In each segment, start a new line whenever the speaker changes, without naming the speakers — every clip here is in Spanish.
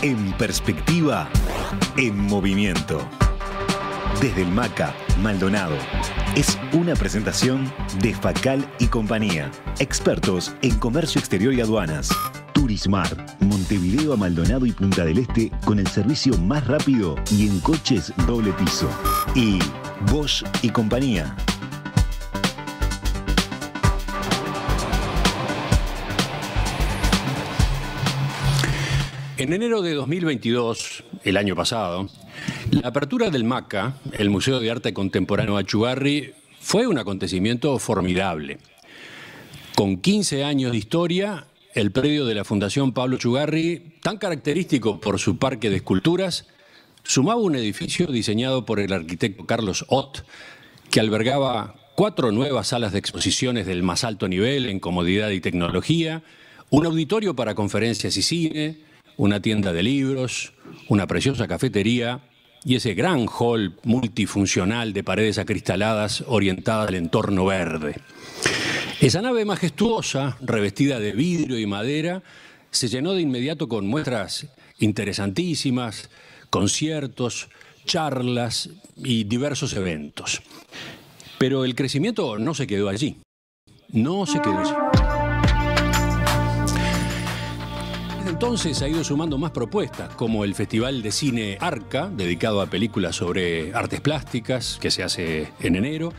En perspectiva, en movimiento. Desde el MACA, Maldonado. Es una presentación de Facal y compañía, expertos en comercio exterior y aduanas. Turismar, Montevideo a Maldonado y Punta del Este con el servicio más rápido y en coches doble piso. Y Bosch y compañía, En enero de 2022, el año pasado, la apertura del MACA, el Museo de Arte Contemporáneo Achugarri, fue un acontecimiento formidable. Con 15 años de historia, el predio de la Fundación Pablo Chugarri, tan característico por su parque de esculturas, sumaba un edificio diseñado por el arquitecto Carlos Ott, que albergaba cuatro nuevas salas de exposiciones del más alto nivel en comodidad y tecnología, un auditorio para conferencias y cine, una tienda de libros, una preciosa cafetería y ese gran hall multifuncional de paredes acristaladas orientada al entorno verde. Esa nave majestuosa, revestida de vidrio y madera, se llenó de inmediato con muestras interesantísimas, conciertos, charlas y diversos eventos. Pero el crecimiento no se quedó allí. No se quedó allí. entonces ha ido sumando más propuestas, como el Festival de Cine Arca, dedicado a películas sobre artes plásticas, que se hace en enero,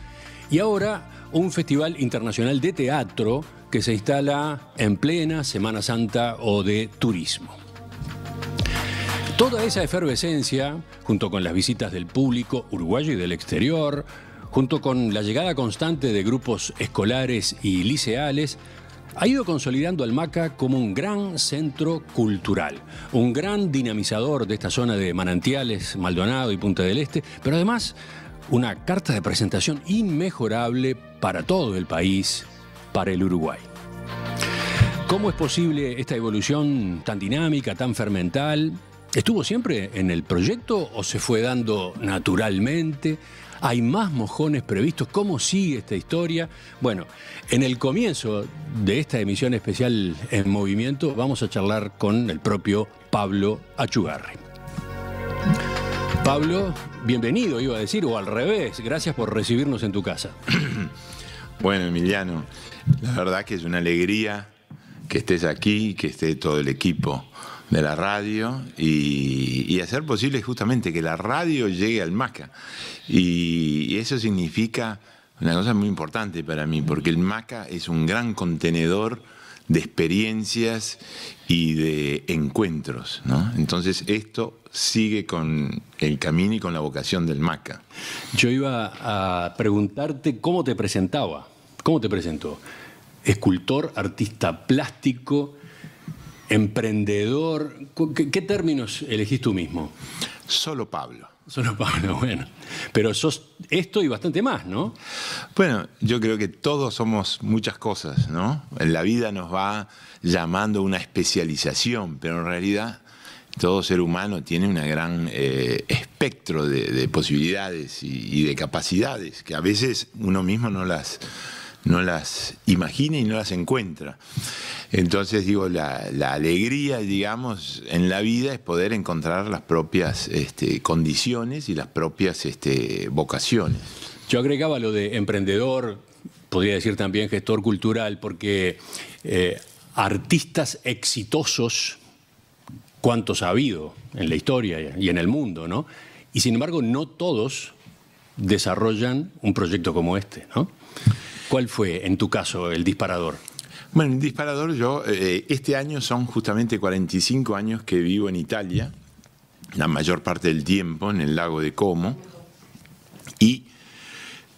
y ahora un Festival Internacional de Teatro que se instala en plena Semana Santa o de turismo. Toda esa efervescencia, junto con las visitas del público uruguayo y del exterior, junto con la llegada constante de grupos escolares y liceales, ha ido consolidando Almaca como un gran centro cultural, un gran dinamizador de esta zona de manantiales, Maldonado y Punta del Este, pero además una carta de presentación inmejorable para todo el país, para el Uruguay. ¿Cómo es posible esta evolución tan dinámica, tan fermental? ¿Estuvo siempre en el proyecto o se fue dando naturalmente? Hay más mojones previstos. ¿Cómo sigue esta historia? Bueno, en el comienzo de esta emisión especial en movimiento vamos a charlar con el propio Pablo Achugarri. Pablo, bienvenido, iba a decir, o al revés, gracias por recibirnos en tu casa.
Bueno, Emiliano, la verdad que es una alegría que estés aquí y que esté todo el equipo de la radio y, hacer posible justamente que la radio llegue al MACA. Y, eso significa una cosa muy importante para mí, porque el MACA es un gran contenedor de experiencias y de encuentros. Entonces esto sigue con el
camino y con la vocación del MACA. Yo iba a preguntarte cómo te presentaba, cómo te presentó. Escultor, artista plástico, emprendedor. ¿Qué, términos elegís tú mismo? Solo Pablo. Solo Pablo, bueno. Pero sos esto y bastante más, ¿no? Bueno, yo
creo que todos somos muchas cosas, ¿no? En La vida nos va llamando una especialización, pero en realidad todo ser humano tiene un gran eh, espectro de, posibilidades y de capacidades que a veces uno mismo no las no las imagina y no las encuentra. Entonces, digo, la, alegría, digamos, en la vida es poder encontrar las propias este, condiciones
y las propias este, vocaciones. Yo agregaba lo de emprendedor, podría decir también gestor cultural, porque eh, artistas exitosos, cuántos ha habido en la historia y en el mundo, ¿no? Y sin embargo, no todos desarrollan un proyecto como este, ¿no? ¿Cuál fue, en tu caso, el disparador? Bueno, el disparador, yo, eh, este año son
justamente 45 años que vivo en Italia, la mayor parte del tiempo en el lago de Como, y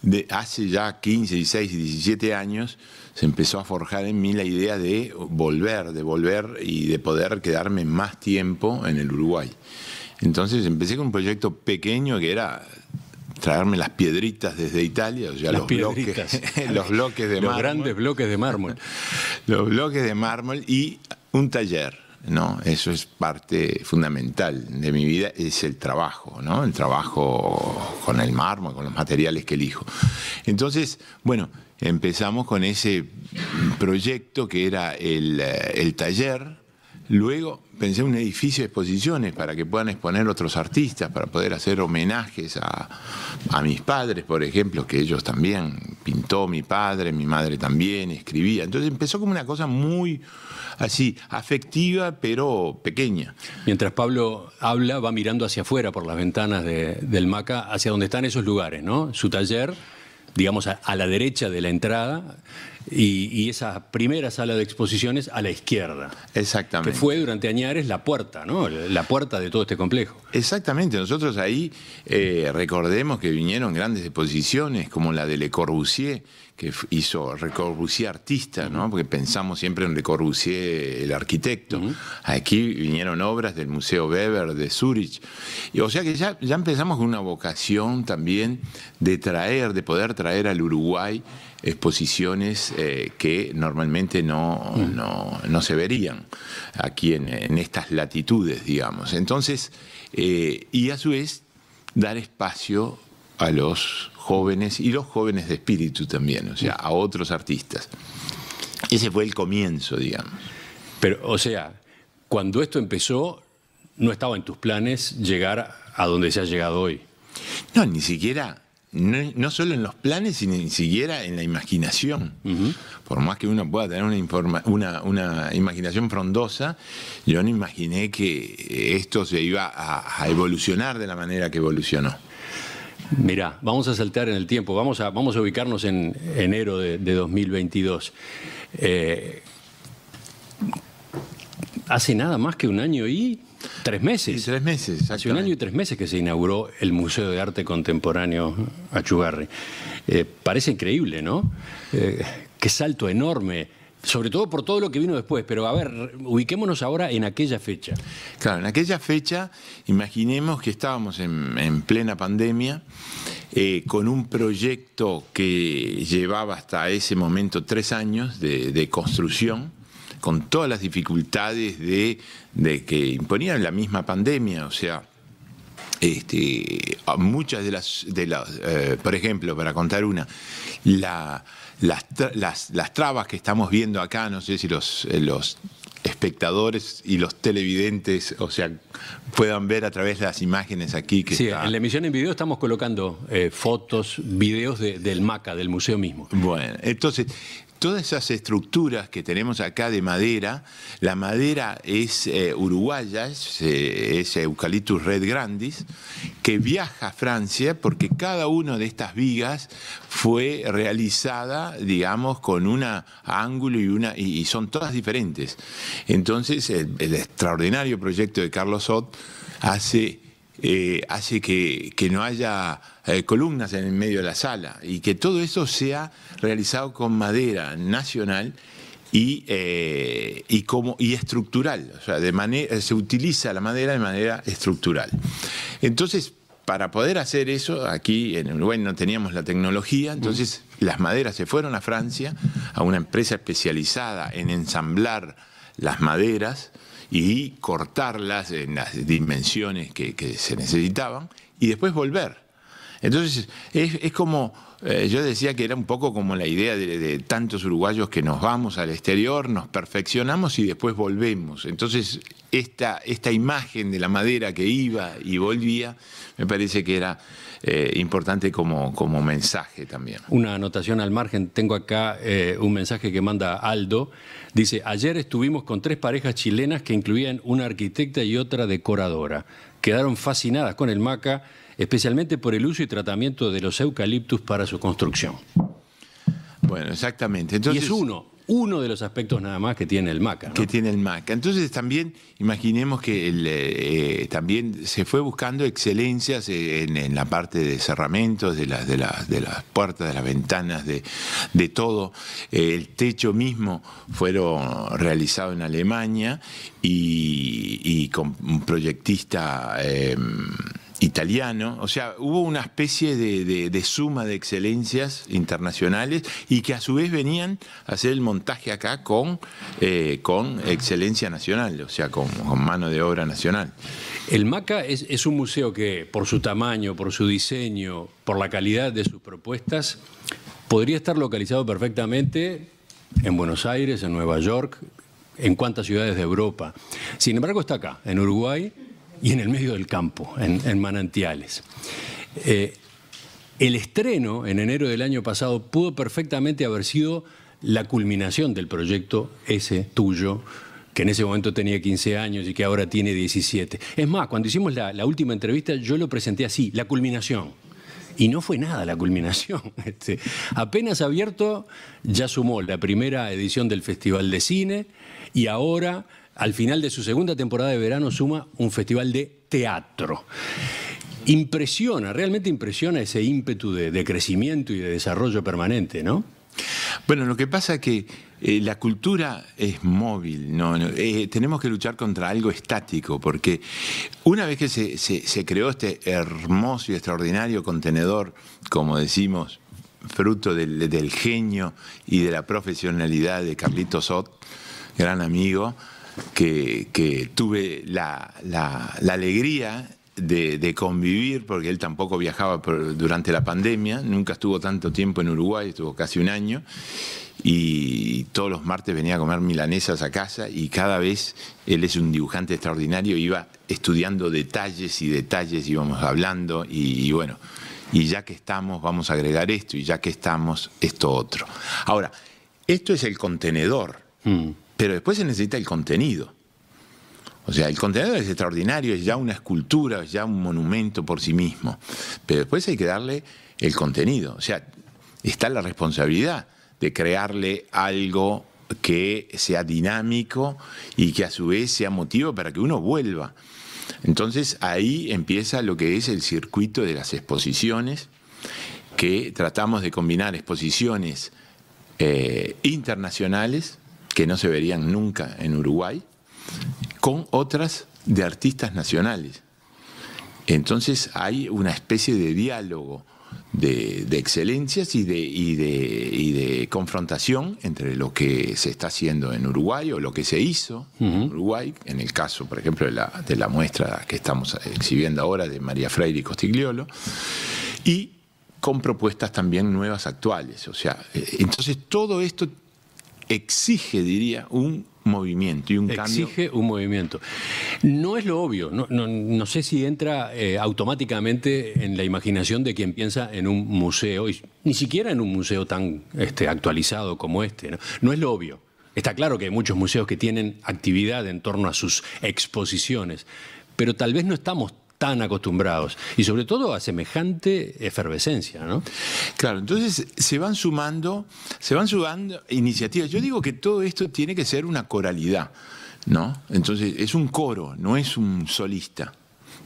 de hace ya 15, 16, 17 años se empezó a forjar en mí la idea de volver, de volver y de poder quedarme más tiempo en el Uruguay. Entonces empecé con un proyecto pequeño que era traerme las piedritas desde Italia, o sea, los, bloques, los bloques de mármol. Los grandes bloques de mármol. los bloques de mármol y un taller. ¿no? Eso es parte fundamental de mi vida, es el trabajo, ¿no? El trabajo con el mármol, con los materiales que elijo. Entonces, bueno, empezamos con ese proyecto que era el, eh, el taller Luego pensé en un edificio de exposiciones para que puedan exponer otros artistas, para poder hacer homenajes a, mis padres, por ejemplo, que ellos también pintó mi padre, mi madre también escribía. Entonces empezó como una cosa muy así, afectiva,
pero pequeña. Mientras Pablo habla, va mirando hacia afuera por las ventanas del MACA, hacia donde están esos lugares, ¿no? Su taller, digamos, a la derecha de la entrada y, esa primera sala de exposiciones a la izquierda. Exactamente. Que fue durante Añares la puerta, ¿no? La puerta de todo este complejo. Exactamente. Nosotros ahí
eh, recordemos que vinieron grandes exposiciones como la de Le Corbusier, que hizo Le Corbusier artista, ¿no? Porque pensamos siempre en Le Corbusier el arquitecto. Aquí vinieron obras del Museo Weber de Zurich. Y, o sea que ya, ya empezamos con una vocación también de traer, de poder traer al Uruguay exposiciones eh, que normalmente no, se verían aquí en, estas latitudes, digamos. Entonces, eh, y a su vez, dar espacio a los jóvenes y los jóvenes de espíritu también, o sea,
a otros artistas. Ese fue el comienzo, digamos. Pero, o sea, cuando esto empezó, no estaba en tus planes llegar a donde se ha llegado hoy. No, ni siquiera no, solo en los planes, sino ni siquiera en la
imaginación. Por más que uno pueda tener una, una, imaginación frondosa,
yo no imaginé que esto se iba a, evolucionar de la manera que evolucionó. Mirá, vamos a saltar en el tiempo, vamos a, vamos a ubicarnos en enero de, 2022. Eh, hace nada más que un año y Tres meses. y tres meses. Hace un año y tres meses que se inauguró el Museo de Arte Contemporáneo Achugarri. Eh, parece increíble, ¿no? Eh, qué salto enorme. Sobre todo por todo lo que vino después, pero a ver, ubiquémonos ahora en aquella fecha. Claro, en aquella fecha, imaginemos que estábamos en,
plena pandemia, eh, con un proyecto que llevaba hasta ese momento tres años de construcción con todas las dificultades de, que imponían la misma pandemia, o sea, este, muchas de las, de eh, por ejemplo, para contar una, la, las, trabas que estamos viendo acá, no sé si los, eh, los espectadores
y los televidentes, o sea, puedan ver a través de las imágenes aquí. Que sí, en la emisión en video estamos colocando eh, fotos, videos del MACA, del museo mismo. Bueno, entonces, todas esas estructuras que tenemos acá de madera, la madera
es eh, uruguaya, es, eh, Eucaliptus red grandis, que viaja a Francia porque cada una de estas vigas fue realizada, digamos, con un ángulo y una y, son todas diferentes. Entonces, el, el extraordinario proyecto de Carlos Ott hace eh, hace que, no haya eh, columnas en el medio de la sala y que todo eso sea realizado con madera nacional y, eh, y, como, y estructural. O sea, de manera, se utiliza la madera de manera estructural. Entonces, para poder hacer eso, aquí en Uruguay no teníamos la tecnología, entonces las maderas se fueron a Francia, a una empresa especializada en ensamblar las maderas y cortarlas en las dimensiones que, se necesitaban y después volver entonces, es, como, eh, yo decía que era un poco como la idea de, tantos uruguayos que nos vamos al exterior, nos perfeccionamos y después volvemos. Entonces, esta, esta imagen de la madera que iba y volvía, me parece que era eh, importante como, mensaje también.
Una anotación al margen, tengo acá eh, un mensaje que manda Aldo. Dice, ayer estuvimos con tres parejas chilenas que incluían una arquitecta y otra decoradora. Quedaron fascinadas con el maca especialmente por el uso y tratamiento de los eucaliptus para su construcción. Bueno, exactamente. Entonces, y es uno, uno de los aspectos nada más que tiene el MACA. Que tiene el MACA. Entonces
también imaginemos que eh, eh, también se fue buscando excelencias eh, en, la parte de cerramentos, de las, de las, puertas, de las ventanas, de, todo. el techo mismo fueron realizado en Alemania y, con un proyectista... Em, italiano, o sea, hubo una especie de, suma de excelencias internacionales y que a su vez venían a hacer el montaje acá con, eh, con excelencia nacional,
o sea, con, mano de obra nacional. El MACA es, es un museo que, por su tamaño, por su diseño, por la calidad de sus propuestas, podría estar localizado perfectamente en Buenos Aires, en Nueva York, en cuantas ciudades de Europa. Sin embargo, está acá, en Uruguay, y en el medio del campo, en, manantiales. Eh, el estreno en enero del año pasado pudo perfectamente haber sido la culminación del proyecto ese tuyo, que en ese momento tenía 15 años y que ahora tiene 17. Es más, cuando hicimos la, última entrevista yo lo presenté así, la culminación. Y no fue nada la culminación. Este. apenas abierto, ya sumó la primera edición del Festival de Cine y ahora al final de su segunda temporada de verano suma un festival de teatro. Impresiona, realmente impresiona ese ímpetu de, crecimiento y de desarrollo permanente, ¿no? Bueno, lo que pasa es que eh, la cultura es móvil, ¿no? Eh, tenemos que
luchar contra algo estático, porque una vez que se, creó este hermoso y extraordinario contenedor, como decimos, fruto del, genio y de la profesionalidad de Carlitos Sot, gran amigo, que, tuve la, alegría de, convivir, porque él tampoco viajaba durante la pandemia, nunca estuvo tanto tiempo en Uruguay, estuvo casi un año, y, todos los martes venía a comer milanesas a casa y cada vez él es un dibujante extraordinario, iba estudiando detalles y detalles, íbamos hablando y, bueno, y ya que estamos vamos a agregar esto y ya que estamos esto otro. Ahora, esto es el contenedor. Mm. Pero después se necesita el contenido. O sea, el contenido es extraordinario, es ya una escultura, es ya un monumento por sí mismo. Pero después hay que darle el contenido. O sea, está la responsabilidad de crearle algo que sea dinámico y que a su vez sea motivo para que uno vuelva. Entonces ahí empieza lo que es el circuito de las exposiciones, que tratamos de combinar exposiciones eh, internacionales, que no se verían nunca en Uruguay, con otras de artistas nacionales. Entonces hay una especie de diálogo de, excelencias y de, y, de, confrontación entre lo que se está haciendo en Uruguay o lo que se hizo en Uruguay, en el caso, por ejemplo, de la, la muestra que estamos exhibiendo ahora de María Freire y Costigliolo, y con propuestas también nuevas actuales. O sea, eh, entonces
todo esto exige, diría, un movimiento y un cambio. Exige un movimiento. No es lo obvio, no, sé si entra eh, automáticamente en la imaginación de quien piensa en un museo, ni siquiera en un museo tan este, actualizado como este. ¿no? no es lo obvio. Está claro que hay muchos museos que tienen actividad en torno a sus exposiciones, pero tal vez no estamos tan acostumbrados y sobre todo a semejante efervescencia, ¿no? Claro, entonces se van sumando, se
van sumando iniciativas. Yo digo que todo esto tiene que ser una coralidad, ¿no? Entonces es un coro, no es un solista.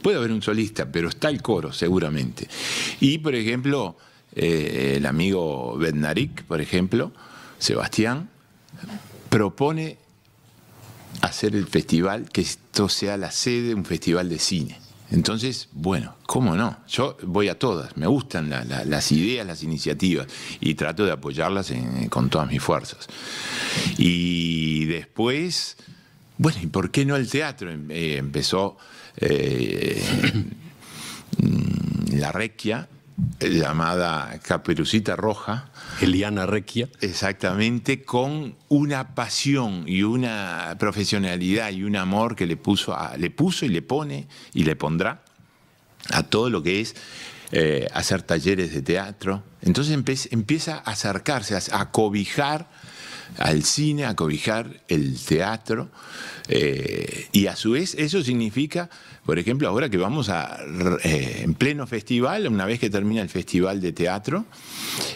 Puede haber un solista, pero está el coro seguramente. Y por ejemplo, eh, el amigo Bednarik, por ejemplo, Sebastián, propone hacer el festival, que esto sea la sede de un festival de cine. Entonces, bueno, ¿cómo no? Yo voy a todas, me gustan las ideas, las iniciativas y trato de apoyarlas eh, con todas mis fuerzas. Y después, bueno, ¿y por qué no el teatro? Em, eh, empezó eh, mm, la Requia, llamada Caperucita Roja. Eliana Requia. Exactamente, con una pasión y una profesionalidad y un amor que le puso, le puso y le pone y le pondrá a todo lo que es eh, hacer talleres de teatro. Entonces empieza a acercarse, a, cobijar al cine, a cobijar el teatro, eh, y a su vez eso significa por ejemplo, ahora que vamos a, eh, en pleno festival, una vez que termina el festival de teatro,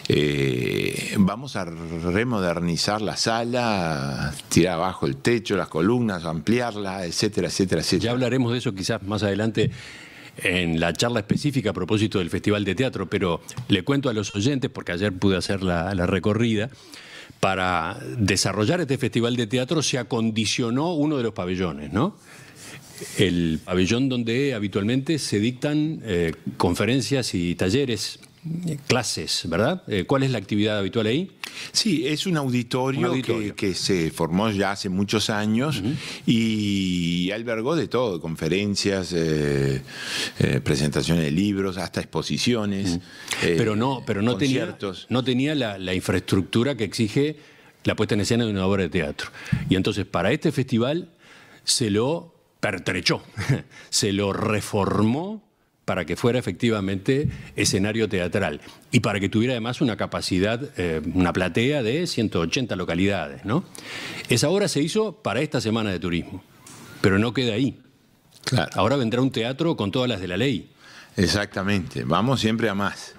eh, vamos a remodernizar la sala, tirar abajo el techo, las columnas, ampliarla,
etcétera, etcétera, etcétera. Ya hablaremos de eso quizás más adelante en la charla específica a propósito del Festival de Teatro, pero le cuento a los oyentes, porque ayer pude hacer la, recorrida, para desarrollar este Festival de Teatro se acondicionó uno de los pabellones, ¿no? el pabellón donde habitualmente se dictan eh, conferencias y talleres eh, clases, ¿verdad? Eh, ¿Cuál es la actividad habitual ahí? Sí,
es un auditorio, Que, se formó ya hace muchos años y albergó de todo, conferencias, presentaciones de libros, hasta
exposiciones. pero no, pero no tenía, no tenía la, la infraestructura que exige la puesta en escena de una obra de teatro. Y entonces para este festival se lo pertrechó, se lo reformó para que fuera efectivamente escenario teatral y para que tuviera además una capacidad, eh, una platea de 180 localidades. ¿no? Esa obra se hizo para esta semana de turismo, pero no queda ahí. Ahora vendrá un teatro con todas las de la ley. Exactamente,
vamos siempre a más.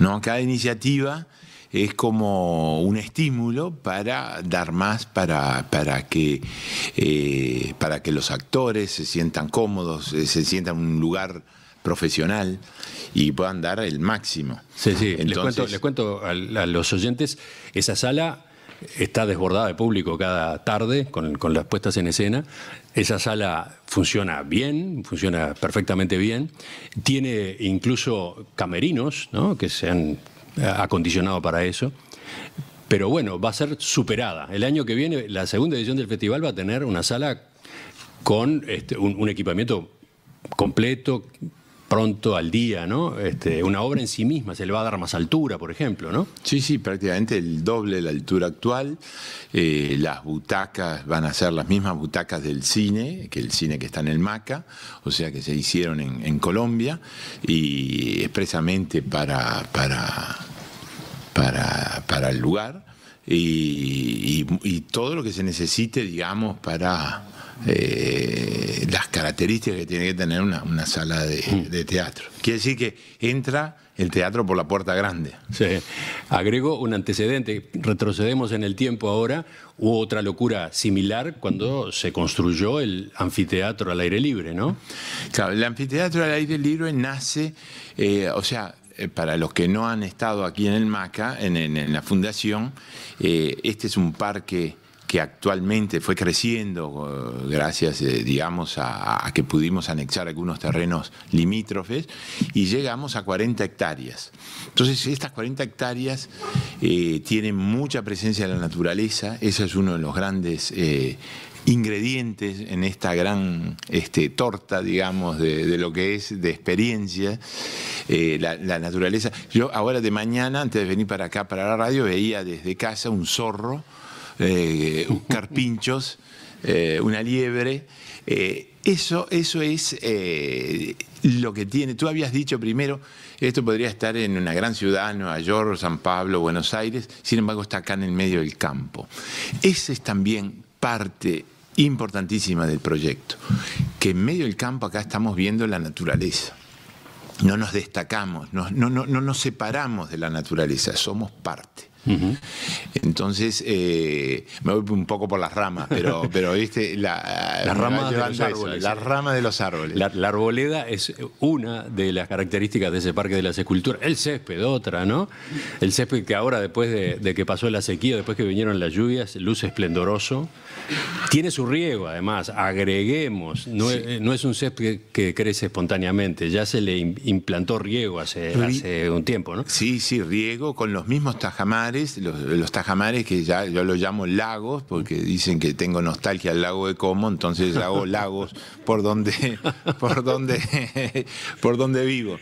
¿no? Cada iniciativa es como un estímulo para dar más, para, para, que, eh, para que los actores se sientan cómodos, eh, se sientan en un lugar profesional y
puedan dar el máximo. Sí, sí, les cuento, a, los oyentes, esa sala está desbordada de público cada tarde con, las puestas en escena. Esa sala funciona bien, funciona perfectamente bien. Tiene incluso camerinos, ¿no? que se han eh, acondicionado para eso. Pero bueno, va a ser superada. El año que viene, la segunda edición del festival va a tener una sala con este, un, equipamiento completo, pronto al día, ¿no? Este, una obra en sí misma, se le va a dar más altura, por ejemplo, ¿no? Sí, sí, prácticamente el doble de la
altura actual. Eh, las butacas van a ser las mismas butacas del cine, que el cine que está en el MACA, o sea que se hicieron en, en Colombia, y expresamente para, para para, el lugar y, todo lo que se necesite, digamos, para eh, las características que tiene que tener una, sala mm. de, teatro. Quiere decir que
entra el teatro por la puerta grande. Agrego un antecedente, retrocedemos en el tiempo ahora, hubo otra locura similar cuando se construyó el anfiteatro al aire libre, ¿no? Claro, el anfiteatro al aire libre nace, eh,
o sea, eh, para los que no han estado aquí en el MACA, en, la fundación, eh, este es un parque que actualmente fue creciendo eh, gracias, digamos, a, que pudimos anexar algunos terrenos limítrofes y llegamos a 40 hectáreas. Entonces, estas 40 hectáreas tienen mucha presencia de la naturaleza, ese es uno de los grandes ingredientes en esta gran este, torta, digamos, de, lo que es de experiencia, eh, la, naturaleza. Yo ahora de mañana, antes de venir para acá, para la radio, veía desde casa un zorro, eh, un carpinchos, eh, una liebre. eso, eso es lo que tiene. Tú habías dicho primero, esto podría estar en una gran ciudad, Nueva York, San Pablo, Buenos Aires, sin embargo está acá en el medio del campo. Ese es también parte importantísima del proyecto, que en medio del campo acá estamos viendo la naturaleza. No nos destacamos, no, no, no, no nos separamos de la naturaleza, somos parte. Entonces, eh, me voy un poco por las ramas, pero, pero viste, la, las ramas de los árboles. la
de los árboles. La, arboleda es una de las características de ese parque de la esculturas. El césped, otra, ¿no? El césped que ahora, después de, que pasó la sequía, después que vinieron las lluvias, luce esplendoroso. Tiene su riego, además, agreguemos. No, eh, es, un césped que, crece espontáneamente, ya se le implantó riego hace un tiempo, ¿no? Sí, sí, riego con los mismos tajamares los, tajamares,
que ya yo los llamo lagos, porque dicen que tengo nostalgia al lago de Como, entonces hago lagos
por donde, por donde, por donde vivo.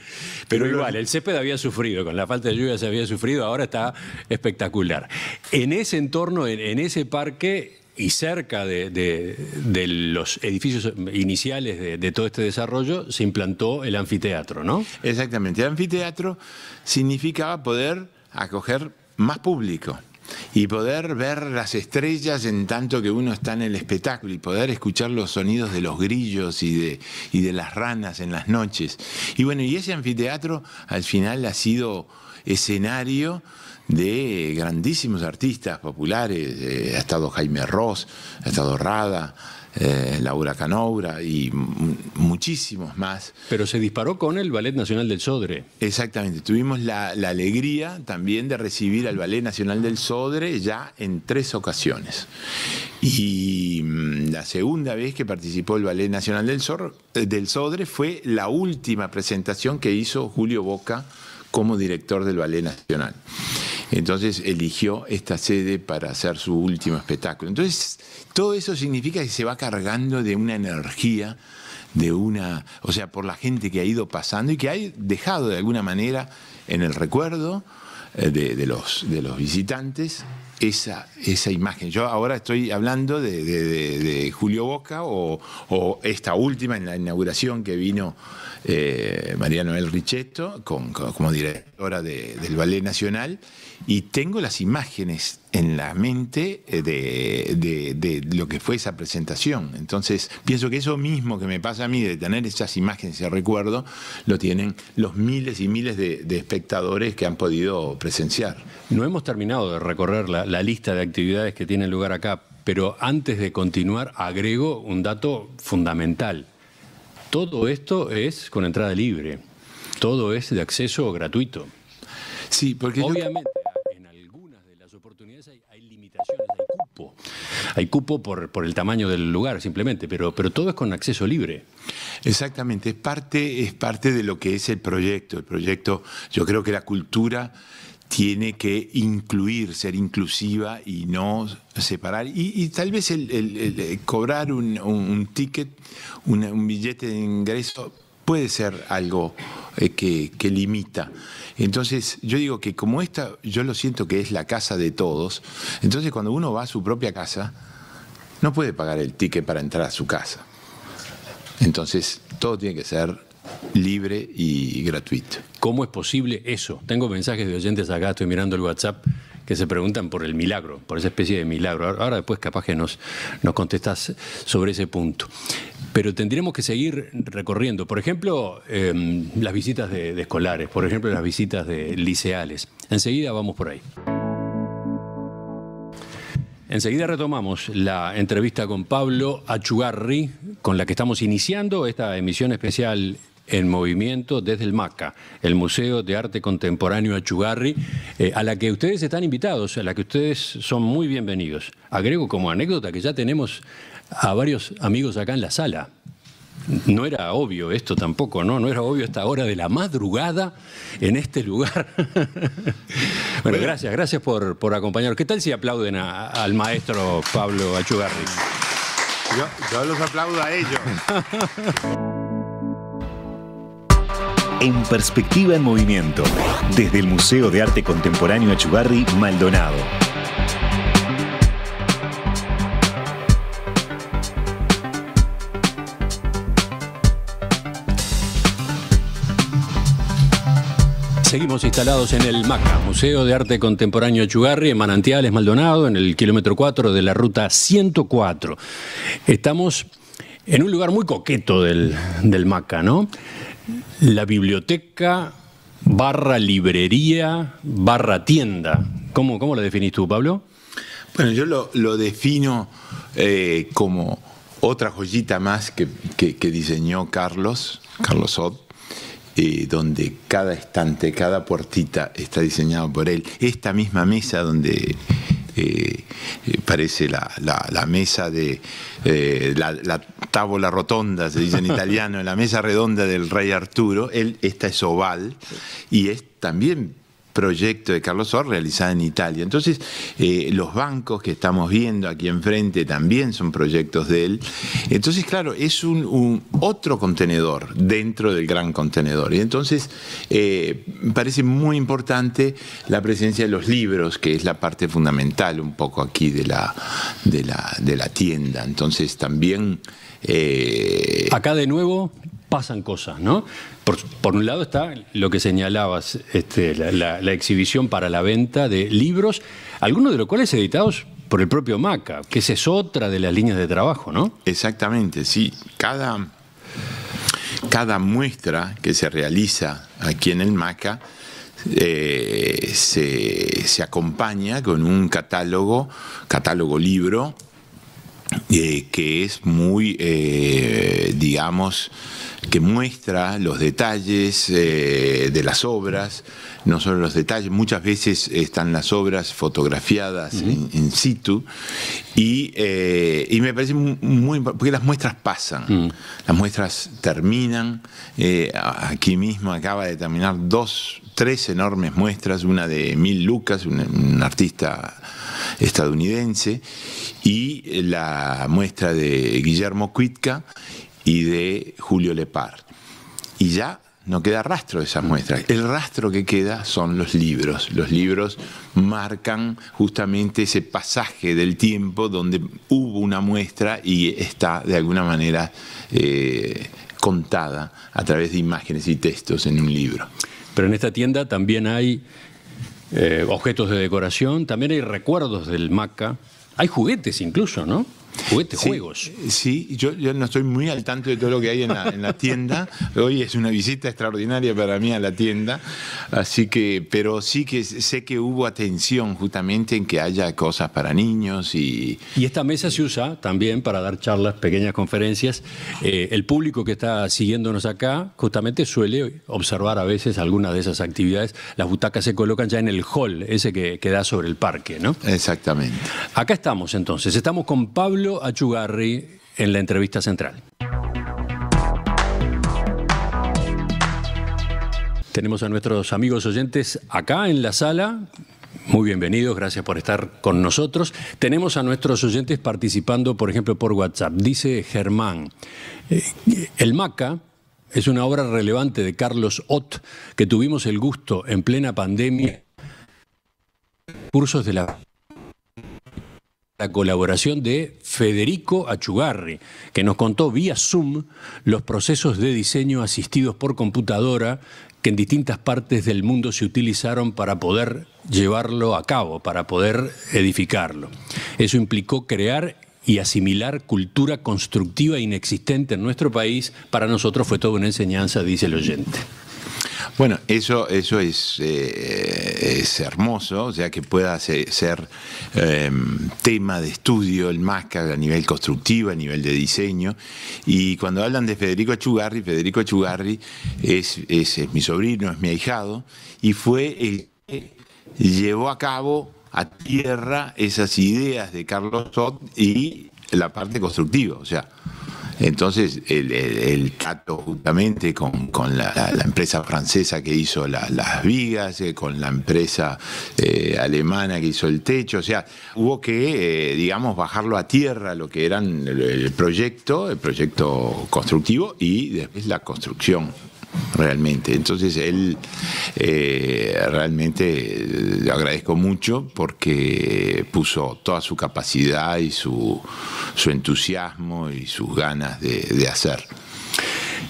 Pero, igual, el césped había sufrido, con la falta de lluvia se había sufrido, ahora está espectacular. En ese entorno, en, ese parque, y cerca de, los edificios iniciales de, de, todo este desarrollo se implantó el anfiteatro, ¿no? Exactamente. El anfiteatro significaba poder acoger más público y
poder ver las estrellas en tanto que uno está en el espectáculo y poder escuchar los sonidos de los grillos y de, y de las ranas en las noches. Y bueno, y ese anfiteatro al final ha sido escenario de grandísimos artistas populares, eh, ha estado Jaime Ross, ha estado Rada, eh, Laura Canobra y muchísimos más. Pero se disparó con el Ballet Nacional del Sodre. Exactamente, tuvimos la, alegría también de recibir al Ballet Nacional del Sodre ya en tres ocasiones. Y mm, la segunda vez que participó el Ballet Nacional del, eh, del Sodre fue la última presentación que hizo Julio Boca como director del Ballet Nacional. Entonces eligió esta sede para hacer su último espectáculo. Entonces, todo eso significa que se va cargando de una energía, de una, o sea, por la gente que ha ido pasando y que ha dejado de alguna manera en el recuerdo eh, de, los, visitantes esa, imagen. Yo ahora estoy hablando de, Julio Boca o, esta última en la inauguración que vino eh, María Noel Richetto como directora del Ballet Nacional y tengo las imágenes en la mente eh, de, lo que fue esa presentación. Entonces, pienso que eso mismo que me pasa a mí, de tener esas imágenes, ese recuerdo, lo tienen los miles y miles de, espectadores que han podido presenciar.
No hemos terminado de recorrer la, lista de actividades que tienen lugar acá, pero antes de continuar, agrego un dato fundamental. Todo esto es con entrada libre, todo es de acceso gratuito. Sí, porque... Obviamente hay cupo. Hay cupo por, por el tamaño del lugar, simplemente, pero, pero todo es con acceso libre. Exactamente, es parte, es parte de lo que es el proyecto. El proyecto,
yo creo que la cultura tiene que incluir, ser inclusiva y no separar. Y, tal vez el, eh, cobrar un, ticket, un, un billete de ingreso, puede ser algo eh, que, limita. Entonces, yo digo que como esta, yo lo siento que es la casa de todos, entonces cuando uno va a su propia casa, no puede pagar el ticket para entrar a su casa.
Entonces, todo tiene que ser libre y gratuito. ¿Cómo es posible eso? Tengo mensajes de oyentes acá, estoy mirando el WhatsApp que se preguntan por el milagro, por esa especie de milagro. Ahora, después capaz que nos, nos contestas sobre ese punto pero tendremos que seguir recorriendo, por ejemplo, em, las visitas de, escolares, por ejemplo, las visitas de liceales. Enseguida vamos por ahí. Enseguida retomamos la entrevista con Pablo Achugarri, con la que estamos iniciando esta emisión especial en movimiento desde el MACA, el Museo de Arte Contemporáneo Achugarri, eh, a la que ustedes están invitados, a la que ustedes son muy bienvenidos. Agrego como anécdota que ya tenemos a varios amigos acá en la sala. No era obvio esto tampoco, ¿no? No era obvio esta hora de la madrugada en este lugar. bueno, gracias, gracias por, por acompañarnos. ¿Qué tal si aplauden al maestro Pablo Achugarri?
yo los aplaudo a ellos.
En Perspectiva en Movimiento, desde el Museo de Arte Contemporáneo Achugarri, Maldonado. seguimos instalados en el MACA, Museo de Arte Contemporáneo Chugarri, en Manantiales, Maldonado, en el kilómetro 4 de la ruta 104. Estamos en un lugar muy coqueto del, MACA, ¿no? La biblioteca barra librería barra tienda. ¿Cómo, cómo la definís tú, Pablo? Bueno, yo lo, defino eh, como otra joyita más que,
que diseñó Carlos, Carlos Ott, eh, donde cada estante, cada puertita está diseñado por él. Esta misma mesa donde eh, eh, parece la, la, mesa de la, tabla rotonda, se dice en italiano, la mesa redonda del rey Arturo, él, esta es oval y es también proyecto de Carlos Or realizada en Italia. Entonces, eh, los bancos que estamos viendo aquí enfrente también son proyectos de él. Entonces, claro, es un, otro contenedor dentro del gran contenedor. Y entonces, me eh, parece muy importante la presencia de los libros, que es la parte fundamental un poco
aquí de la, de la, tienda. Entonces, también... Eh, Acá de nuevo pasan cosas, ¿no? Por, un lado está lo que señalabas, este, la, exhibición para la venta de libros, algunos de los cuales editados por el propio Maca, que esa es otra de las líneas de trabajo, ¿no? Exactamente, sí.
Cada, cada muestra que se realiza aquí en el Maca eh, se, acompaña con un catálogo, catálogo libro, eh, que es muy, eh, digamos, que muestra los detalles eh, de las obras, no solo los detalles, muchas veces están las obras fotografiadas en situ y, eh, me parece muy importante, porque las muestras pasan, mm. las muestras terminan, eh, aquí mismo acaba de terminar dos, tres enormes muestras, una de Emil Lucas, un, artista estadounidense, y la muestra de Guillermo Cuitca, y de Julio Lepar. Y ya no queda rastro de esas muestras. El rastro que queda son los libros. Los libros marcan justamente ese pasaje del tiempo donde hubo una muestra y está de alguna manera eh, contada a través de imágenes y textos en un libro. Pero en esta
tienda también hay eh, objetos de decoración, también hay recuerdos del Maca, hay juguetes incluso, ¿no? juegos.
Sí, yo, yo, no estoy muy al tanto de todo lo que hay en la, tienda. Hoy es una visita extraordinaria para mí a la tienda. Así que, pero sí que sé que hubo atención justamente en que haya cosas para
niños y. Y esta mesa se usa también para dar charlas, pequeñas conferencias. Eh, el público que está siguiéndonos acá justamente suele observar a veces algunas de esas actividades. Las butacas se colocan ya en el hall, ese que, que da sobre el parque, ¿no? Exactamente. Acá estamos entonces. Estamos con Pablo a Chugarri en la entrevista central. Tenemos a nuestros amigos oyentes acá en la sala. Muy bienvenidos, gracias por estar con nosotros. Tenemos a nuestros oyentes participando, por ejemplo, por WhatsApp. Dice Germán, eh, el MACA es una obra relevante de Carlos Ott que tuvimos el gusto en plena pandemia cursos de la la colaboración de Federico Achugarri, que nos contó vía Zoom los procesos de diseño asistidos por computadora que en distintas partes del mundo se utilizaron para poder llevarlo a cabo, para poder edificarlo. Eso implicó crear y asimilar cultura constructiva inexistente en nuestro país. Para nosotros fue toda una enseñanza, dice el oyente. Bueno, eso,
eso es, eh, es hermoso, o sea que pueda ser, em, tema de estudio el máscara a nivel constructivo, a nivel de diseño. Y cuando hablan de Federico Achugarri, Federico Achugarri es, mi sobrino, es mi ahijado, y fue el que llevó a cabo a tierra esas ideas de Carlos Todd y la parte constructiva, o sea, entonces, el, el, trato justamente con, la, empresa francesa que hizo las vigas, eh, con la empresa eh, alemana que hizo el techo, o sea, hubo que, eh, digamos, bajarlo a tierra, lo que eran el proyecto, el proyecto constructivo y después la construcción realmente. Entonces él eh, realmente eh, le agradezco mucho porque puso toda su capacidad y su, su entusiasmo y sus ganas de, hacer.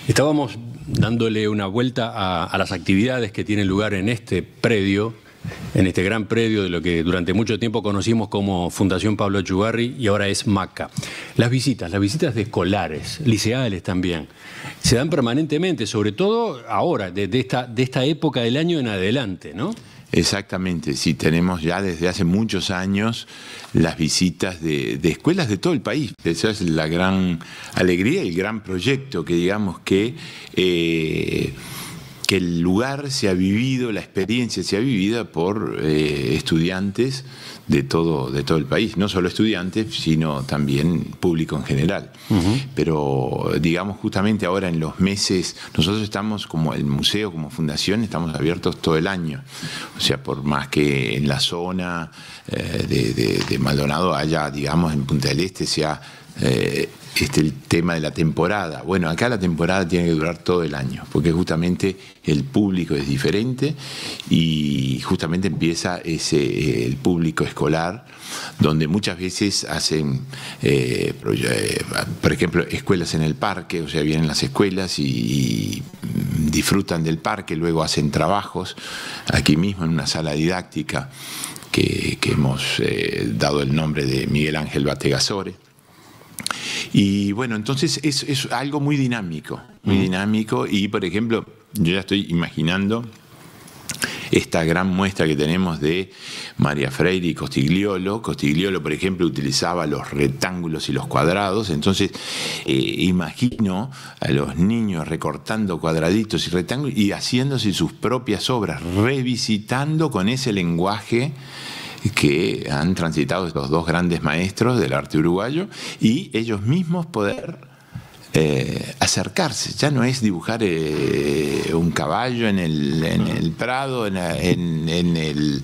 Estábamos dándole una vuelta a, las actividades que tienen lugar en este predio en este gran predio de lo que durante mucho tiempo conocimos como Fundación Pablo Chugarri y ahora es MACA. Las visitas, las visitas de escolares, liceales también, se dan permanentemente, sobre todo ahora, desde esta, de esta época del año en adelante, ¿no?
Exactamente, sí, tenemos ya desde hace muchos años las visitas de, escuelas de todo el país. Esa es la gran alegría el gran proyecto que digamos que... Eh, que el lugar se ha vivido, la experiencia se ha vivido por eh, estudiantes de todo, de todo el país, no solo estudiantes, sino también público en general. Pero digamos justamente ahora en los meses, nosotros estamos como el museo, como fundación, estamos abiertos todo el año. O sea, por más que en la zona eh, de, Maldonado haya, digamos, en Punta del Este sea... Eh, este, el tema de la temporada. Bueno, acá la temporada tiene que durar todo el año, porque justamente el público es diferente y justamente empieza ese, eh, el público escolar, donde muchas veces hacen, eh, eh, por ejemplo, escuelas en el parque, o sea, vienen las escuelas y, disfrutan del parque, luego hacen trabajos aquí mismo en una sala didáctica que, hemos dado el nombre de Miguel Ángel Bategasore y bueno, entonces es, algo muy dinámico, muy mm. dinámico. Y por ejemplo, yo ya estoy imaginando esta gran muestra que tenemos de María Freire y Costigliolo. Costigliolo, por ejemplo, utilizaba los rectángulos y los cuadrados, entonces eh, imagino a los niños recortando cuadraditos y rectángulos y haciéndose sus propias obras, revisitando con ese lenguaje que han transitado estos dos grandes maestros del arte uruguayo y ellos mismos poder eh, acercarse. Ya no es dibujar eh, un caballo en el, prado, en, el,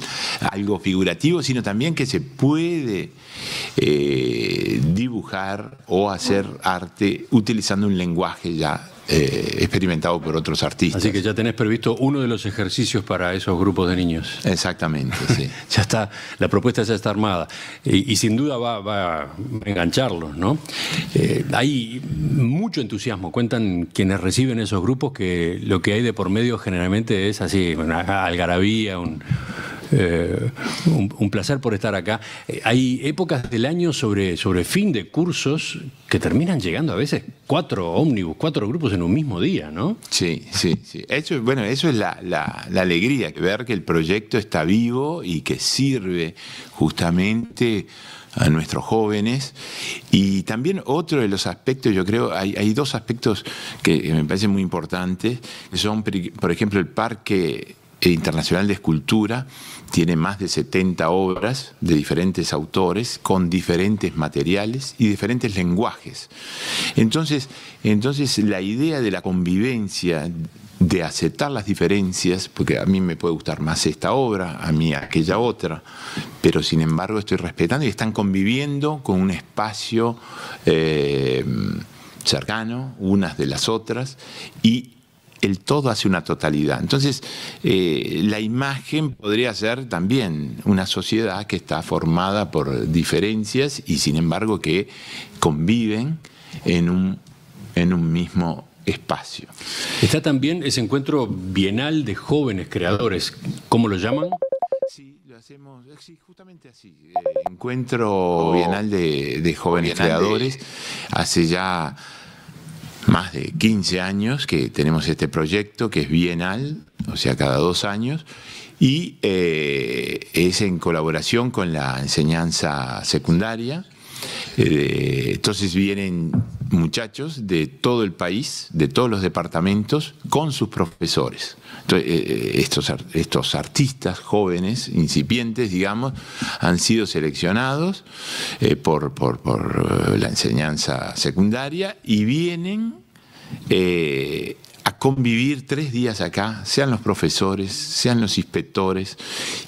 algo figurativo, sino también que se puede eh, dibujar o hacer arte utilizando un lenguaje ya eh, experimentado por otros artistas. Así que ya
tenés previsto uno de los ejercicios para esos grupos de niños. Exactamente, sí. ya está, la propuesta ya está armada y, sin duda va, a engancharlos, ¿no? Eh, hay mucho entusiasmo, cuentan quienes reciben esos grupos que lo que hay de por medio generalmente es así, una algarabía, un eh, un, placer por estar acá. Eh, hay épocas del año sobre, sobre fin de cursos que terminan llegando a veces cuatro ómnibus, cuatro grupos en un mismo día, ¿no? Sí, sí, sí. Eso, bueno, eso es la, la, alegría,
ver que el proyecto está vivo y que sirve justamente a nuestros jóvenes. Y también otro de los aspectos, yo creo, hay, hay dos aspectos que me parecen muy importantes, que son, por ejemplo, el Parque Internacional de Escultura, tiene más de 70 obras de diferentes autores, con diferentes materiales y diferentes lenguajes. Entonces, entonces la idea de la convivencia de aceptar las diferencias, porque a mí me puede gustar más esta obra, a mí aquella otra, pero sin embargo estoy respetando y están conviviendo con un espacio eh, cercano, unas de las otras, y el todo hace una totalidad. Entonces, eh, la imagen podría ser también una sociedad que está formada por diferencias y sin embargo que conviven en un, en un
mismo espacio. Está también ese encuentro bienal de jóvenes creadores. ¿Cómo lo llaman?
Sí, lo hacemos eh, justamente así.
Eh, encuentro
bienal de, jóvenes creadores. Hace ya más de 15 años que tenemos este proyecto que es bienal, o sea, cada dos años, y eh, es en colaboración con la enseñanza secundaria eh, entonces vienen muchachos de todo el país, de todos los departamentos, con sus profesores. Eh, eh, estos, estos artistas jóvenes, incipientes, digamos, han sido seleccionados por, por, la enseñanza secundaria y vienen a convivir tres días acá, sean los profesores, sean los inspectores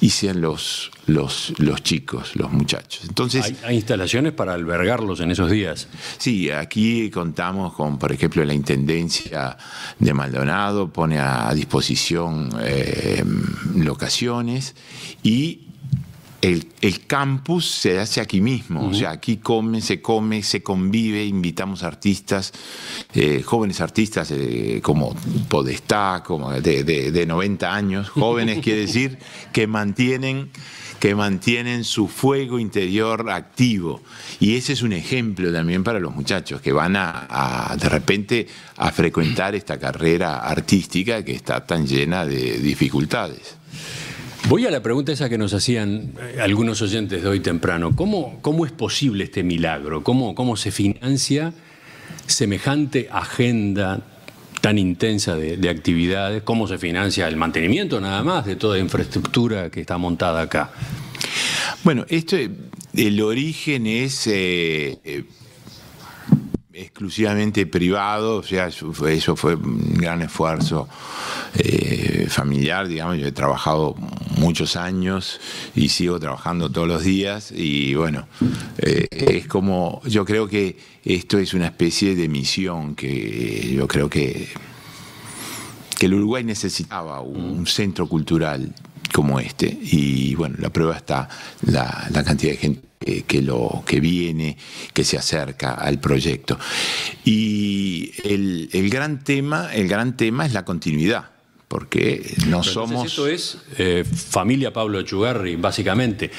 y sean los, los, los chicos, los muchachos. Entonces,
¿Hay, instalaciones para albergarlos en esos días? Sí, aquí contamos con, por
ejemplo, la Intendencia de Maldonado pone a, disposición eh, locaciones y el, campus se hace aquí mismo, o sea, aquí come, se come, se convive, invitamos artistas, eh, jóvenes artistas eh, como Podestá, como de, 90 años, jóvenes quiere decir, que mantienen que mantienen su fuego interior activo. Y ese es un ejemplo también para los muchachos que van a de repente
a frecuentar esta carrera artística que está tan llena de dificultades. Voy a la pregunta esa que nos hacían eh, algunos oyentes de hoy temprano. ¿Cómo, cómo es posible este milagro? ¿Cómo, ¿Cómo, se financia semejante agenda tan intensa de, actividades? ¿Cómo se financia el mantenimiento nada más de toda infraestructura que está montada acá? Bueno, esto, el
origen es... Eh, eh, exclusivamente privado, o sea, eso fue, un gran esfuerzo familiar, digamos, yo he trabajado muchos años y sigo trabajando todos los días y bueno, eh, es como, yo creo que esto es una especie de misión que yo creo que, que el Uruguay necesitaba, un centro cultural como este. Y bueno, la prueba está la, la cantidad de gente que, lo, que viene, que se acerca al proyecto. Y el,
el, gran tema, el gran tema es la continuidad porque no somos... Esto es eh, familia Pablo Chugarri, básicamente.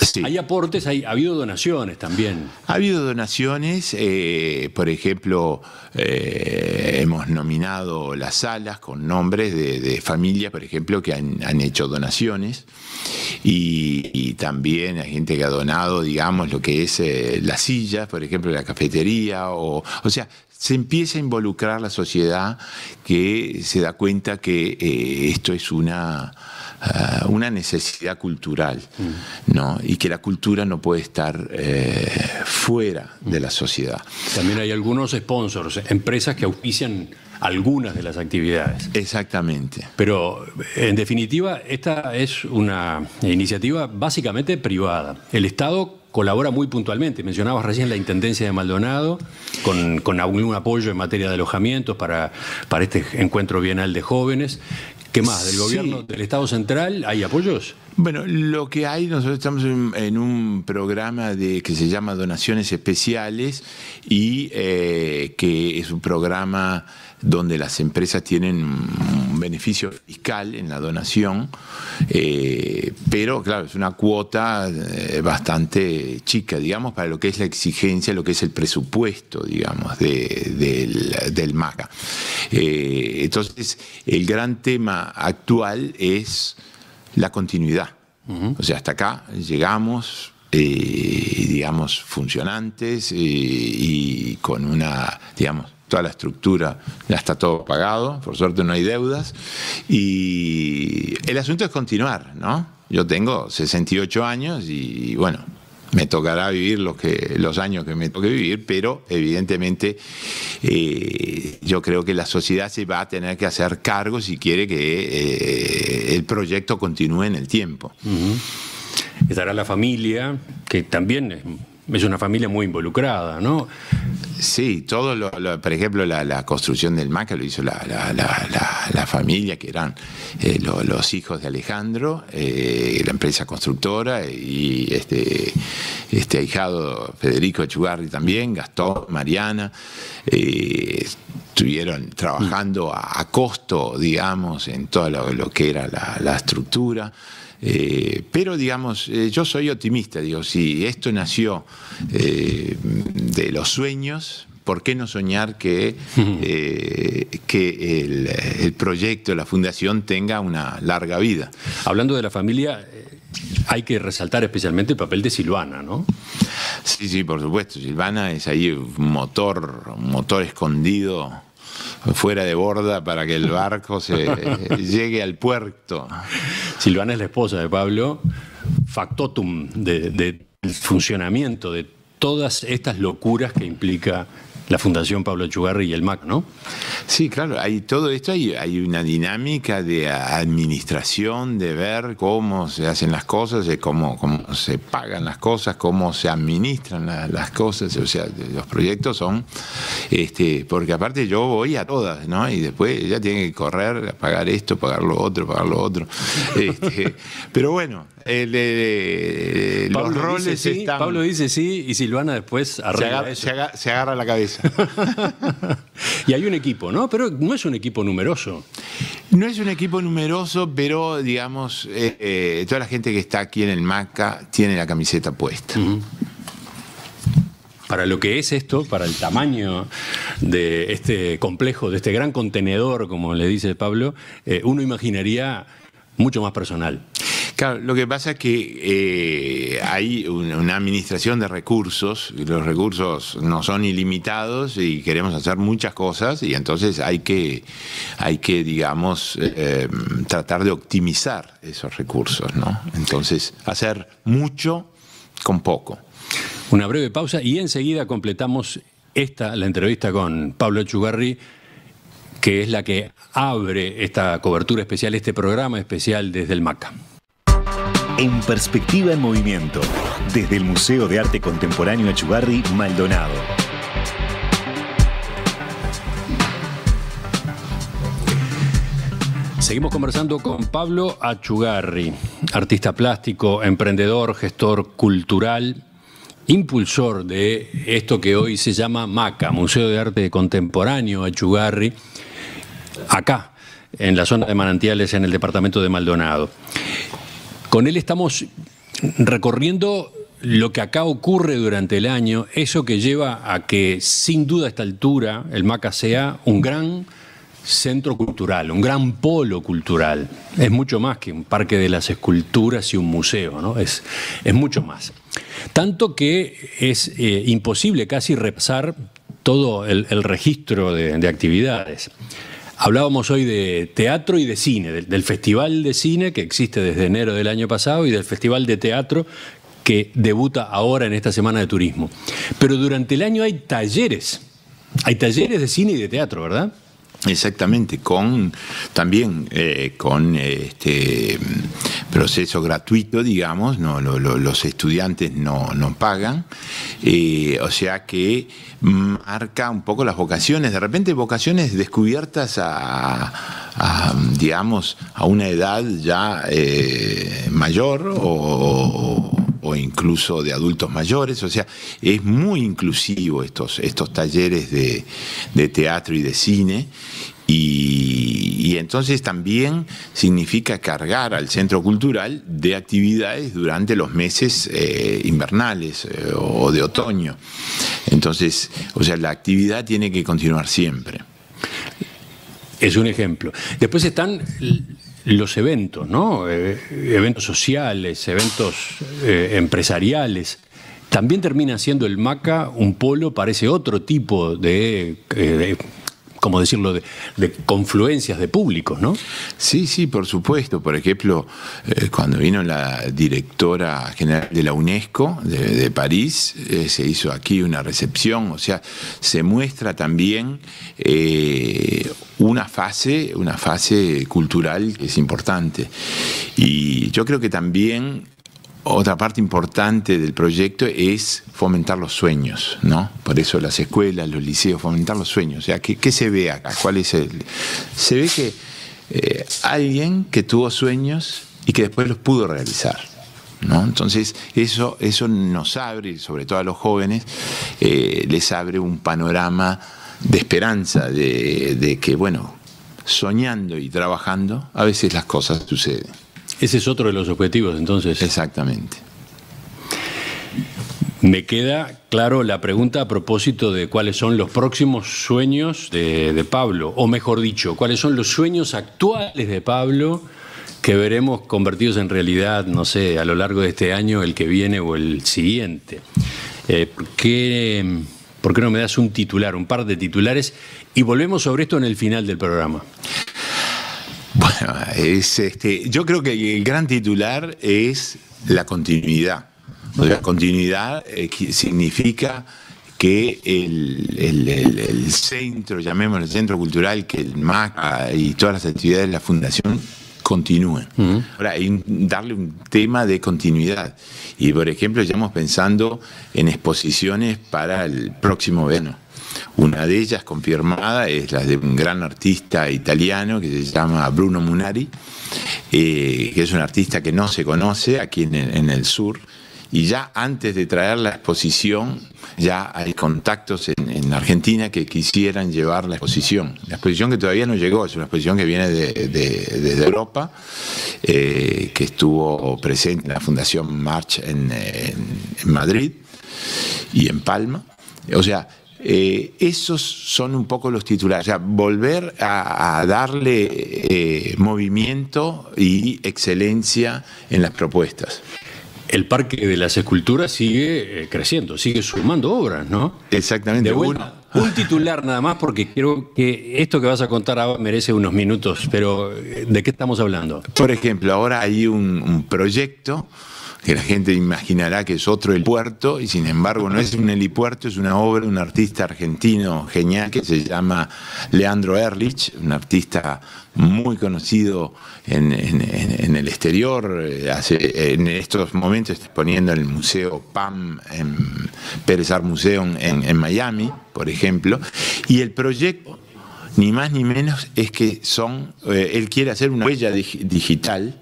Sí. Hay aportes, hay, ha habido donaciones también. Ha habido donaciones, eh, por ejemplo,
eh, hemos nominado las salas con nombres de, familias, por ejemplo, que han, hecho donaciones y, también hay gente que ha donado, digamos, lo que es las sillas, por ejemplo, la cafetería, o, o sea, se empieza a involucrar la sociedad que se da cuenta que eh, esto es una, ah, una necesidad cultural mm. ¿no? y que la cultura no puede estar eh, fuera de la mm. sociedad.
También hay algunos sponsors, empresas que auspician algunas de las actividades. Exactamente. Pero en definitiva, esta es una iniciativa básicamente privada. El Estado colabora muy puntualmente. Mencionabas recién la Intendencia de Maldonado, con, con algún apoyo en materia de alojamientos para, para este encuentro bienal de jóvenes. ¿Qué más? ¿Del gobierno del Estado Central hay apoyos?
Bueno, lo que hay, nosotros estamos en, un programa de, que se llama Donaciones Especiales y eh, que es un programa donde las empresas tienen un beneficio fiscal en la donación, eh, pero claro, es una cuota eh, bastante chica, digamos, para lo que es la exigencia, lo que es el presupuesto, digamos, del, MACA. Eh, entonces, el gran tema actual es la continuidad. O sea, hasta acá llegamos, digamos, funcionantes y con una, digamos, toda la estructura ya está todo pagado, por suerte no hay deudas. Y el asunto es continuar, ¿no? Yo tengo 68 años y bueno, me tocará vivir los, que, los años que me toque vivir, pero evidentemente eh, yo creo que la sociedad se va a tener que hacer cargo si quiere que eh, el proyecto
continúe en el tiempo. Estará la familia, que también es una familia muy involucrada, ¿no? Sí, todo lo, por ejemplo, la,
construcción del MACA lo hizo la, la, la familia, que eran eh, los hijos de Alejandro, eh, la empresa constructora, y este, este ahijado Federico Echugarri también, Gastón, Mariana, eh, estuvieron trabajando a, costo, digamos, en todo lo, lo que era la estructura. Eh, pero digamos, eh, yo soy optimista, digo, si esto nació eh, de los sueños, ¿por qué no soñar que,
que el, el, proyecto, la fundación tenga una larga vida? Hablando de la familia, hay que resaltar especialmente el papel de Silvana, ¿no? Sí, sí, por supuesto. Silvana es ahí un motor, un motor escondido fuera de borda para que el barco se llegue al puerto. Silvana es la esposa de Pablo, factotum del funcionamiento de todas estas locuras que implica la Fundación Pablo Chugarri y el MAC, ¿no? Sí, claro, hay todo esto, hay, hay una dinámica de administración,
de ver cómo se hacen las cosas, de cómo, se pagan las cosas, cómo se administran las cosas, o sea, los proyectos son, este, porque aparte yo voy a todas, ¿no? Y después ella tiene que correr, a pagar esto, pagar lo otro, pagar lo otro.
Este, pero bueno, eh, de Pablo dice sí y Silvana después se agarra, la cabeza. y hay un equipo, ¿no? Pero no es un equipo numeroso. No es un equipo numeroso, pero
digamos, eh, eh, toda la gente que está aquí en el MACA tiene la camiseta puesta.
para lo que es esto, para el tamaño de este complejo, de este gran contenedor, como le dice Pablo, uno imaginaría mucho más personal lo que pasa es que eh, hay una, administración de
recursos, y los recursos no son ilimitados y queremos hacer muchas cosas y entonces hay que, hay que digamos, em, tratar de optimizar
esos recursos, ¿no? Entonces, hacer mucho con poco. Una breve pausa y enseguida completamos la entrevista con Pablo Echugarri que es la que abre esta cobertura especial, este programa especial desde el MACA. En Perspectiva en Movimiento, desde el Museo de Arte Contemporáneo Achugarri, Maldonado. Seguimos conversando con Pablo Achugarri, artista plástico, emprendedor, gestor cultural, impulsor de esto que hoy se llama MACA, Museo de Arte Contemporáneo Achugarri, acá, en la zona de manantiales, en el departamento de Maldonado. Con él estamos recorriendo lo que acá ocurre durante el año, eso que lleva a que sin duda a esta altura el MACA sea un gran centro cultural, un gran polo cultural. Es mucho más que un parque de las esculturas y un museo, ¿no? Es, es mucho más. Tanto que es eh, imposible casi repasar todo el, registro de actividades. Hablábamos hoy de teatro y de cine, del, Festival de Cine que existe desde enero del año pasado y del Festival de Teatro que debuta ahora en esta semana de turismo. Pero durante el año hay talleres, hay talleres de cine y de teatro,
¿verdad? Exactamente, con también eh, con este proceso gratuito, digamos, no, los estudiantes no, pagan, eh, o sea que marca un poco las vocaciones, de repente vocaciones descubiertas a, digamos, a una edad ya eh, mayor o, o incluso de adultos mayores. O sea, es muy inclusivo estos, estos talleres de, de teatro y de cine. Y, entonces también significa cargar al centro cultural de actividades durante los meses eh, invernales eh, o de otoño. Entonces, o sea, la actividad tiene que continuar siempre.
Es un ejemplo. Después están los eventos, ¿no? Eh, eventos sociales, eventos eh, empresariales. También termina siendo el MACA un polo para ese otro tipo de eh, como decirlo, de, confluencias de públicos, ¿no? Sí, sí, por supuesto. Por ejemplo,
eh, cuando vino la directora general de la UNESCO de, París, eh, se hizo aquí una recepción, o sea, se muestra también eh, una fase, una fase cultural que es importante. Y yo creo que también otra parte importante del proyecto es fomentar los sueños, ¿no? Por eso las escuelas, los liceos, fomentar los sueños. O sea, ¿qué, se ve acá? ¿Cuál es el...? Se ve que eh, alguien que tuvo sueños y que después los pudo realizar. ¿No? Entonces, eso, eso nos abre, sobre todo a los jóvenes, eh, les abre un panorama de esperanza, de que, bueno, soñando y trabajando, a veces las cosas suceden.
Ese es otro de los objetivos, entonces. Exactamente. Me queda claro la pregunta a propósito de cuáles son los próximos sueños de, Pablo, o mejor dicho, cuáles son los sueños actuales de Pablo que veremos convertidos en realidad, no sé, a lo largo de este año, el que viene o el siguiente. Eh, qué, ¿Por qué no me das un titular, un par de titulares? Y volvemos sobre esto en el final del programa. Bueno, es este, yo creo que
el gran titular es la continuidad. O sea, continuidad eh, significa que el, centro, llamémoslo el centro cultural, que el MAC y todas las actividades de la fundación continúen. Ahora, darle un tema de continuidad. Y, por ejemplo, estamos pensando en exposiciones para el próximo verano. Una de ellas confirmada es la de un gran artista italiano que se llama Bruno Munari, eh, que es un artista que no se conoce aquí en, el sur. Y ya antes de traer la exposición, ya hay contactos en, Argentina que quisieran llevar la exposición. La exposición que todavía no llegó, es una exposición que viene de, desde Europa, eh, que estuvo presente en la Fundación March en, en Madrid y en Palma. O sea, eh, esos son un poco los titulares. O volver a, darle eh, movimiento y
excelencia en las propuestas. El Parque de las Esculturas sigue eh, creciendo, sigue sumando obras, ¿no? Exactamente. un titular nada más, porque creo que esto que vas a contar merece unos minutos, pero ¿de qué estamos hablando? Por ejemplo, ahora
hay un proyecto que la gente imaginará que es otro helipuerto, y sin embargo no es un helipuerto, es una obra de un artista argentino genial que se llama Leandro Erlich, un artista muy conocido en, el exterior, eh, hace, en estos momentos está exponiendo en el Museo PAM, en Pérez Art Museum en, Miami, por ejemplo, y el proyecto ni más ni menos es que son, eh, él quiere hacer una huella digital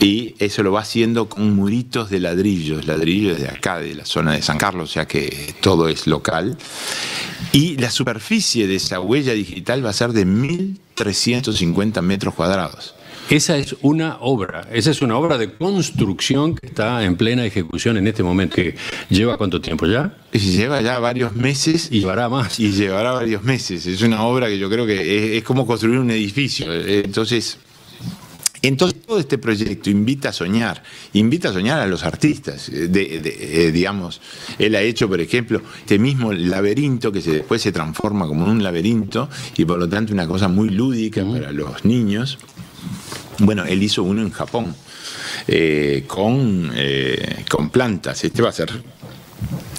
y eso lo va haciendo con muritos de ladrillos, ladrillos de acá, de la zona de San Carlos, o sea que todo es local. Y la superficie de esa huella
digital va a ser de 1.350 metros cuadrados. Esa es una obra, esa es una obra de construcción que está en plena ejecución en este momento. Que ¿Lleva cuánto tiempo ya? Lleva ya varios meses. Y llevará más. Y llevará varios meses. Es una
obra que yo creo que es, es como construir un edificio. Entonces, entonces, todo este proyecto invita a soñar, invita a soñar a los artistas. Eh, eh, digamos, él ha hecho, por ejemplo, este mismo laberinto que después se transforma como un laberinto y por lo tanto una cosa muy lúdica para los niños. Bueno, él hizo uno en Japón eh, con, con plantas. Este va a ser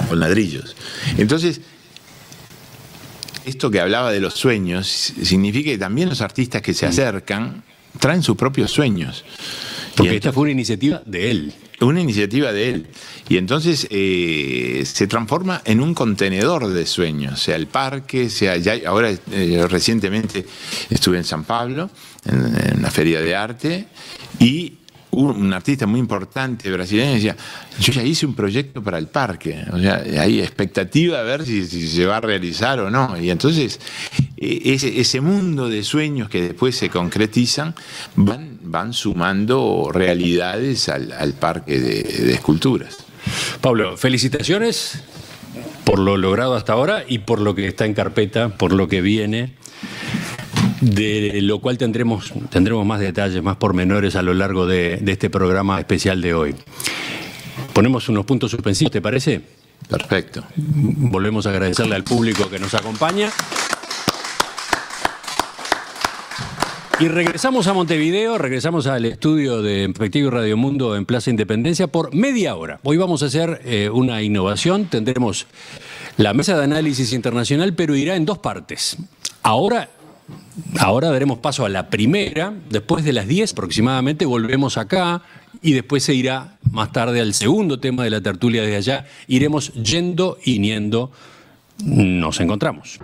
con ladrillos. Entonces, esto que hablaba de los sueños significa que también los artistas que se acercan traen sus propios sueños. Porque esta fue una iniciativa de él. Una iniciativa de él. Y entonces eh, se transforma en un contenedor de sueños, sea el parque, sea ya, ahora eh, recientemente estuve en San Pablo, en, en, la feria de arte, y un, artista muy importante brasileño decía, yo ya hice un proyecto para el parque, o sea, hay expectativa a ver si, se va a realizar o no. Y entonces e, ese, mundo de sueños que después se concretizan van, van sumando
realidades al, parque de esculturas. Pablo, felicitaciones por lo logrado hasta ahora y por lo que está en carpeta, por lo que viene de lo cual tendremos, tendremos más detalles, más pormenores a lo largo de, este programa especial de hoy. Ponemos unos puntos suspensivos, ¿te parece? Perfecto. Volvemos a agradecerle al público que nos acompaña. Y regresamos a Montevideo, regresamos al estudio de y Radio Mundo en Plaza Independencia por media hora. Hoy vamos a hacer eh, una innovación, tendremos la mesa de análisis internacional, pero irá en dos partes. Ahora Ahora daremos paso a la primera, después de las 10 aproximadamente volvemos acá y después se irá más tarde al segundo tema de la tertulia de allá. Iremos yendo y niendo. Nos encontramos.